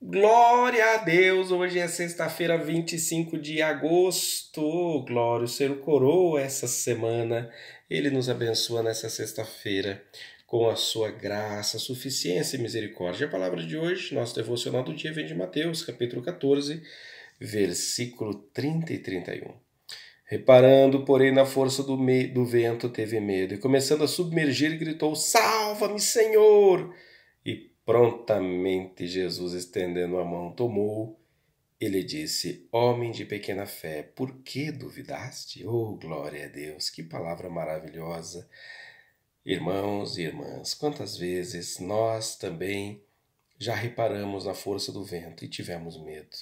Glória a Deus! Hoje é sexta-feira, 25 de agosto. Glória, o Senhor coroa essa semana. Ele nos abençoa nessa sexta-feira com a sua graça, suficiência e misericórdia. A palavra de hoje, nosso devocional do dia, vem de Mateus, capítulo 14, versículo 30 e 31. Reparando, porém, na força do, me... do vento, teve medo e, começando a submergir, gritou: Salva-me, Senhor! E Prontamente Jesus, estendendo a mão, tomou e lhe disse: Homem de pequena fé, por que duvidaste? Oh, glória a Deus, que palavra maravilhosa! Irmãos e irmãs, quantas vezes nós também já reparamos na força do vento e tivemos medo.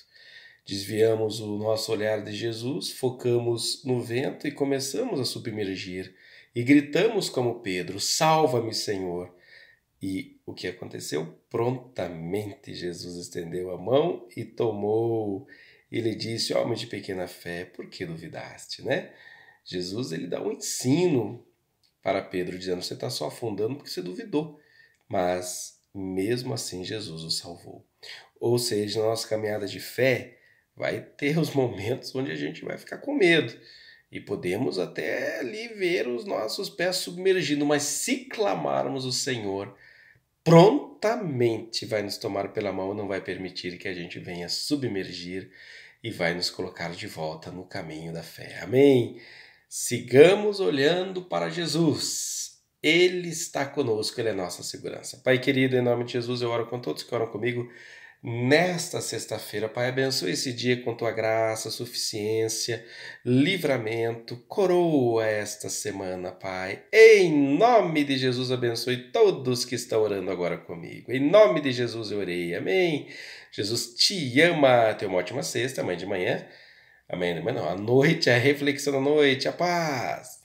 Desviamos o nosso olhar de Jesus, focamos no vento e começamos a submergir. E gritamos como Pedro: Salva-me, Senhor! E o que aconteceu? Prontamente Jesus estendeu a mão e tomou e lhe disse: "Homem de pequena fé, por que duvidaste?", né? Jesus ele dá um ensino para Pedro dizendo: "Você está só afundando porque você duvidou". Mas mesmo assim Jesus o salvou. Ou seja, na nossa caminhada de fé vai ter os momentos onde a gente vai ficar com medo, e podemos até ali ver os nossos pés submergindo, mas se clamarmos o Senhor, prontamente vai nos tomar pela mão, não vai permitir que a gente venha submergir e vai nos colocar de volta no caminho da fé. Amém? Sigamos olhando para Jesus. Ele está conosco, ele é nossa segurança. Pai querido, em nome de Jesus, eu oro com todos que oram comigo Nesta sexta-feira, Pai, abençoe esse dia com tua graça, suficiência, livramento, coroa esta semana, Pai. Em nome de Jesus, abençoe todos que estão orando agora comigo. Em nome de Jesus eu orei. Amém. Jesus te ama. Tenha uma ótima sexta, amanhã de manhã. Amém, amanhã não, à noite, a reflexão da noite, a paz.